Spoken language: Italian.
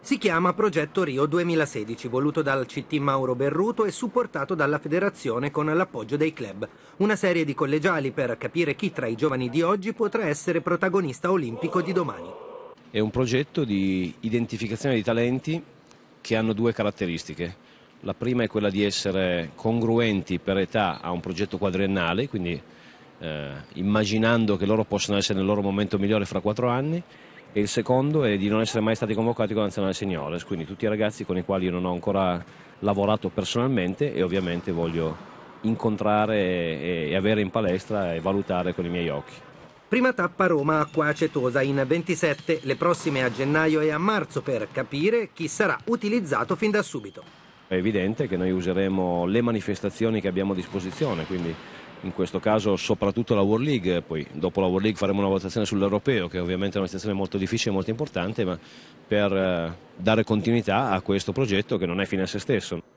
Si chiama Progetto Rio 2016, voluto dal CT Mauro Berruto e supportato dalla federazione con l'appoggio dei club. Una serie di collegiali per capire chi tra i giovani di oggi potrà essere protagonista olimpico di domani. È un progetto di identificazione di talenti che hanno due caratteristiche. La prima è quella di essere congruenti per età a un progetto quadriennale, quindi eh, immaginando che loro possano essere nel loro momento migliore fra quattro anni e il secondo è di non essere mai stati convocati con la Nazionale Seniores, eh, quindi tutti i ragazzi con i quali io non ho ancora lavorato personalmente e ovviamente voglio incontrare e, e avere in palestra e valutare con i miei occhi. Prima tappa Roma acqua acetosa in 27, le prossime a gennaio e a marzo per capire chi sarà utilizzato fin da subito. È evidente che noi useremo le manifestazioni che abbiamo a disposizione, quindi in questo caso soprattutto la World League, poi dopo la World League faremo una votazione sull'Europeo che ovviamente è una situazione molto difficile e molto importante, ma per eh, dare continuità a questo progetto che non è fine a se stesso.